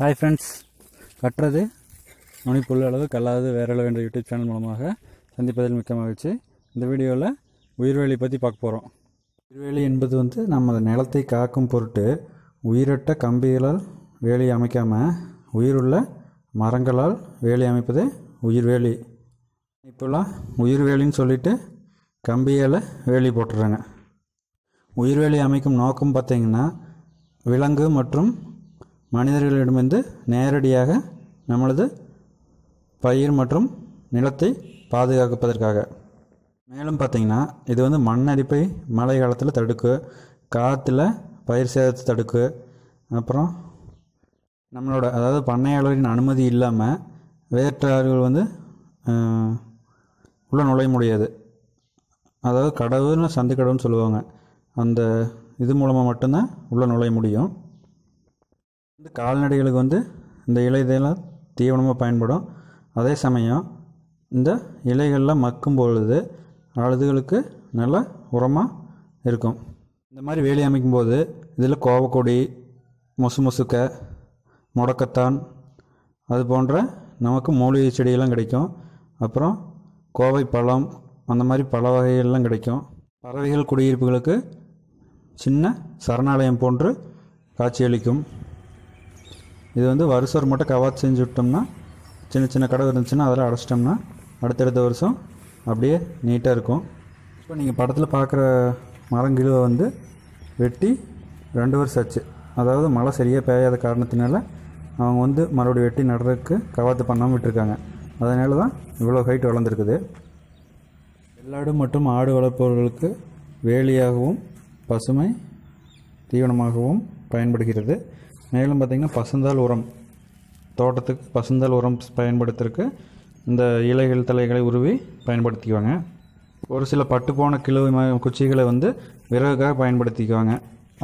hi friends கட்டுறது புல் அளவு கல்லாதது வேற அளவு என்ற யூடியூப் சேனல் மூலமாக சந்திப்பதில் மிக்க மகிழ்ச்சி இந்த வீடியோவில் உயிர்வேலி பற்றி பார்க்க போகிறோம் உயிர்வேலி என்பது வந்து நம்ம நிலத்தை காக்கும் பொருட்டு உயிரட்ட கம்பிகளால் வேலி அமைக்காமல் உயிருள்ள மரங்களால் வேலி அமைப்பது உயிர்வேலி இப்போல்லாம் உயிர்வேலின்னு சொல்லிட்டு கம்பியால் வேலி போட்டுறாங்க உயிர்வேலி அமைக்கும் நோக்கம் பார்த்திங்கன்னா விலங்கு மற்றும் மனிதர்களிடமிருந்து நேரடியாக நம்மளது பயிர் மற்றும் நிலத்தை பாதுகாப்பதற்காக மேலும் பார்த்திங்கன்னா இது வந்து மண் அரிப்பை மழை காலத்தில் தடுக்கு காற்றுல பயிர் சேதத்தை தடுக்கு அப்புறம் நம்மளோட அதாவது பண்ணையாளரின் அனுமதி இல்லாமல் வேற்றாளர்கள் வந்து உள்ளே நுழைய முடியாது அதாவது கடவுள்னு சந்து கடவுள்னு சொல்லுவாங்க அந்த இது மூலமாக மட்டும்தான் உள்ளே நுழைய முடியும் இந்த கால்நடைகளுக்கு வந்து இந்த இலை இதெல்லாம் தீவனமாக பயன்படும் அதே சமயம் இந்த இலைகள்லாம் மக்கும் பொழுது அழுதுகளுக்கு நல்ல உரமாக இருக்கும் இந்த மாதிரி வேலி அமைக்கும் போது இதில் கோவக்கொடி மொசு மொசுக்க முடக்கத்தான் அது போன்ற நமக்கு மூலிகை செடியெல்லாம் கிடைக்கும் அப்புறம் கோவை பழம் அந்த மாதிரி பல வகைகள்லாம் கிடைக்கும் பறவைகள் குடியிருப்புகளுக்கு சின்ன சரணாலயம் போன்று காட்சியளிக்கும் இது வந்து வருஷம் ஒரு மட்டும் கவாத் செஞ்சு விட்டோம்னா சின்ன சின்ன கடை இருந்துச்சுன்னா அதெல்லாம் அடைச்சிட்டோம்னா அடுத்தடுத்த வருஷம் அப்படியே நீட்டாக இருக்கும் இப்போ நீங்கள் படத்தில் பார்க்குற மரங்கிழுவை வந்து வெட்டி ரெண்டு வருஷம் ஆச்சு அதாவது மழை சரியாக பெய்யாத காரணத்தினால அவங்க வந்து மறுபடியும் வெட்டி நடுறதுக்கு கவாத்து பண்ணாமல் விட்டுருக்காங்க அதனால தான் இவ்வளோ ஹைட் வளர்ந்துருக்குது வெள்ளாடு மற்றும் ஆடு வளர்ப்பவர்களுக்கு வேலியாகவும் பசுமை தீவனமாகவும் பயன்படுகிறது மேலும் பார்த்திங்கன்னா பசுந்தால் உரம் தோட்டத்துக்கு பசுந்தால் உரம் பயன்படுத்துறதுக்கு இந்த இலைகள் தலைகளை உருவி பயன்படுத்திக்குவாங்க ஒரு சில பட்டுப்போன கிலோ குச்சிகளை வந்து விறகுக்காக பயன்படுத்திக்குவாங்க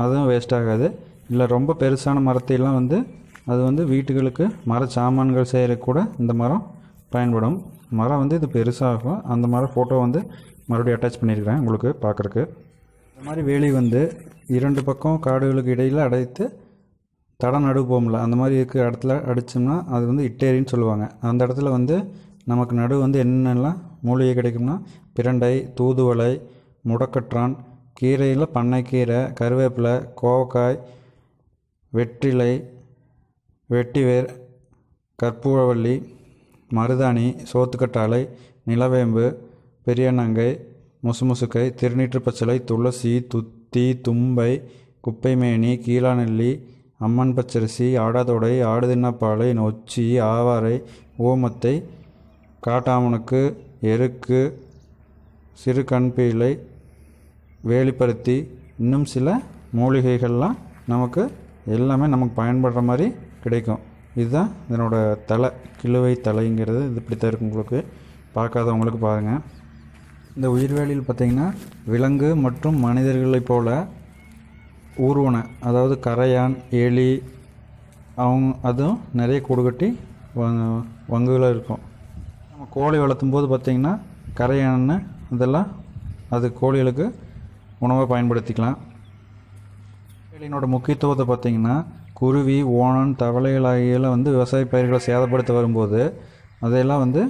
அதுவும் வேஸ்ட் ஆகாது இல்லை ரொம்ப பெருசான மரத்தையெல்லாம் வந்து அது வந்து வீட்டுகளுக்கு மர சாமான்கள் செய்கிற கூட இந்த மரம் பயன்படும் மரம் வந்து இது பெருசாகும் அந்த மரம் ஃபோட்டோ வந்து மறுபடியும் அட்டாச் பண்ணியிருக்கிறேன் உங்களுக்கு பார்க்குறக்கு இந்த மாதிரி வேலி வந்து இரண்டு பக்கம் காடுகளுக்கு இடையில் அடைத்து தடம் நடுப்போம்ல அந்த மாதிரி இருக்கிற இடத்துல அடித்தோம்னா அது வந்து இட்டேரின்னு சொல்லுவாங்க அந்த இடத்துல வந்து நமக்கு நடு வந்து என்னென்னலாம் மூலிகை கிடைக்கும்னா பிரண்டை தூதுவளை முடக்கற்றான் கீரையில் பண்ணைக்கீரை கருவேப்பிலை கோவக்காய் வெற்றிலை வெட்டிவேர் கற்பூரவள்ளி மருதாணி சோத்துக்கட்டாலை நிலவேம்பு பெரியநங்கை முசுமுசுக்கை திருநீற்று துளசி துத்தி தும்பை குப்பைமேனி கீழாநெல்லி அம்மன் பச்சரிசி ஆடாதோடை ஆடுதின்னப்பாலை நொச்சி ஆவாரை ஓமத்தை காட்டாமனுக்கு எருக்கு சிறு கண்பீலை வேலிப்பருத்தி இன்னும் சில மூலிகைகள்லாம் நமக்கு எல்லாமே நமக்கு பயன்படுற மாதிரி கிடைக்கும் இதுதான் இதனோட தலை கிழுவை தலைங்கிறது இது இப்படி தான் இருக்கும் உங்களுக்கு பார்க்காதவங்களுக்கு பாருங்கள் இந்த உயிர்வேலியில் பார்த்திங்கன்னா விலங்கு மற்றும் மனிதர்களைப் போல் ஊர்வனை அதாவது கரையான் எலி அவங்க அதுவும் நிறைய கூடுகட்டி வங் வங்குகளாக இருக்கும் நம்ம கோழி வளர்த்தும் போது பார்த்திங்கன்னா கரையான் இதெல்லாம் அது கோழிகளுக்கு உணவாக பயன்படுத்திக்கலாம் கோழியினோட முக்கியத்துவத்தை பார்த்திங்கன்னா குருவி ஓணன் தவளைகள் ஆகியெல்லாம் வந்து விவசாய பயிர்களை சேதப்படுத்த வரும்போது அதையெல்லாம் வந்து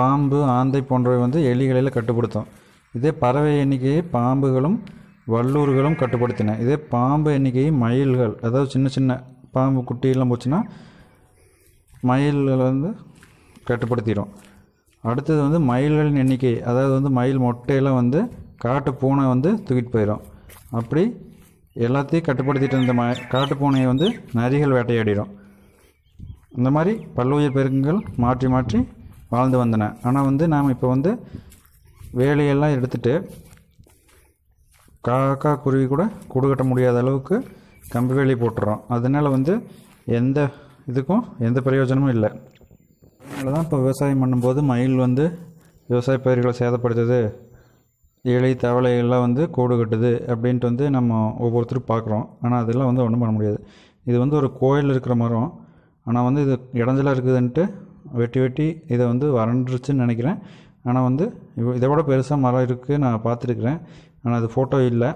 பாம்பு ஆந்தை போன்றவை வந்து எலிகளில் கட்டுப்படுத்தும் இதே பறவை எண்ணிக்கையை பாம்புகளும் வல்லூர்களும் கட்டுப்படுத்தின இதே பாம்பு எண்ணிக்கை மயில்கள் அதாவது சின்ன சின்ன பாம்பு குட்டியெல்லாம் போச்சுன்னா மயில்களை வந்து கட்டுப்படுத்திடும் அடுத்தது வந்து மயில்களின் எண்ணிக்கை அதாவது வந்து மயில் மொட்டையெல்லாம் வந்து காட்டு பூனை வந்து தூக்கிட்டு போயிடும் அப்படி எல்லாத்தையும் கட்டுப்படுத்திட்டு இருந்த ம காட்டு பூனையை வந்து நரிகள் வேட்டையாடிடும் இந்த மாதிரி பல்லுயிர் பெருங்கங்கள் மாற்றி மாற்றி வாழ்ந்து வந்தன ஆனால் வந்து நாம் இப்போ வந்து வேலையெல்லாம் எடுத்துகிட்டு காக்கா குருவி கூட கூடு கட்ட முடியாத அளவுக்கு கம்பி வேலி போட்டுறோம் அதனால் வந்து எந்த இதுக்கும் எந்த பிரயோஜனமும் இல்லை அதனால தான் இப்போ விவசாயம் பண்ணும்போது மயில் வந்து விவசாய பயிர்களை சேதப்படுத்துது இலை தவளைகள்லாம் வந்து கூடு கட்டுது அப்படின்ட்டு வந்து நம்ம ஒவ்வொருத்தரும் பார்க்குறோம் ஆனால் அதெல்லாம் வந்து ஒன்றும் பண்ண முடியாது இது வந்து ஒரு கோயில் இருக்கிற மரம் ஆனால் வந்து இது இடைஞ்சலாக இருக்குதுன்ட்டு வெட்டி வெட்டி இதை வந்து வறண்டுருச்சுன்னு நினைக்கிறேன் ஆனால் வந்து இதை விட பெருசாக மரம் இருக்குது நான் பார்த்துருக்குறேன் ஆனால் அது ஃபோட்டோ இல்லை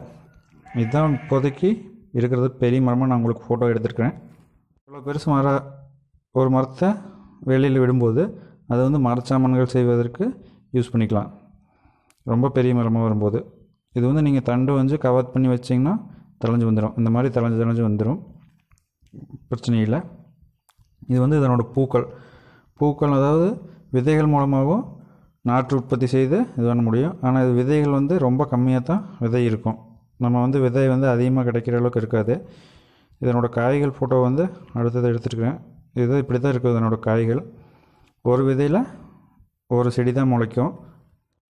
இதுதான் இப்போதைக்கு இருக்கிறது பெரிய மரமாக நான் உங்களுக்கு ஃபோட்டோ எடுத்துருக்கிறேன் இவ்வளோ பெருசு மர ஒரு மரத்தை வெளியில் விடும்போது அதை வந்து மரச்சாமான்கள் செய்வதற்கு யூஸ் பண்ணிக்கலாம் ரொம்ப பெரிய மரமாக வரும்போது இது வந்து நீங்கள் தண்டு வந்து கவர் பண்ணி வச்சிங்கன்னா தலைஞ்சு வந்துடும் இந்த மாதிரி தலைஞ்சு தலைஞ்சு வந்துடும் பிரச்சனை இல்லை இது வந்து இதனோட பூக்கள் பூக்கள் அதாவது விதைகள் மூலமாகவும் நாற்று உற்பத்தி செய்து இது பண்ண முடியும் ஆனால் இது விதைகள் வந்து ரொம்ப கம்மியாக தான் விதை இருக்கும் நம்ம வந்து விதை வந்து அதிகமாக கிடைக்கிற அளவுக்கு இருக்காது இதனோட காய்கள் ஃபோட்டோ வந்து அடுத்தது எடுத்துருக்குறேன் இது இப்படி தான் இருக்குது இதனோட காய்கள் ஒரு விதையில் ஒரு செடி தான் முளைக்கும்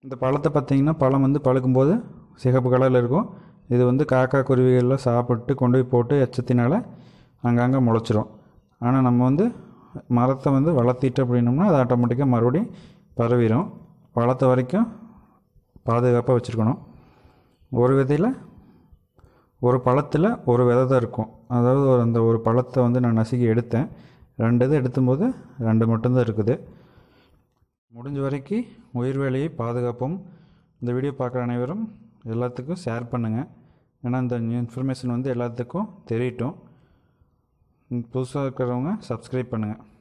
இந்த பழத்தை பார்த்திங்கன்னா பழம் வந்து பழுக்கும்போது சிகப்பு கலரில் இருக்கும் இது வந்து காக்கா குருவிகளில் சாப்பிட்டு கொண்டு போய் போட்டு எச்சத்தினால் அங்கங்கே முளைச்சிரும் ஆனால் நம்ம வந்து மரத்தை வந்து வளர்த்திட்டு அப்படின்னோம்னா அது ஆட்டோமேட்டிக்காக மறுபடியும் பரவிடும் வளர்த்த வரைக்கும் பாதுகாப்பாக வச்சுருக்கணும் ஒரு விதையில் ஒரு பழத்தில் ஒரு விதை தான் இருக்கும் அதாவது ஒரு அந்த ஒரு பழத்தை வந்து நான் நசுக்கி எடுத்தேன் ரெண்டு இதை எடுத்தும்போது ரெண்டு மட்டும்தான் இருக்குது முடிஞ்ச வரைக்கும் உயிர் வேலையை பாதுகாப்போம் இந்த வீடியோ பார்க்குற அனைவரும் எல்லாத்துக்கும் ஷேர் பண்ணுங்கள் ஏன்னா இந்த இன்ஃபர்மேஷன் வந்து எல்லாத்துக்கும் தெரியட்டும் புதுசாக இருக்கிறவங்க சப்ஸ்கிரைப் பண்ணுங்கள்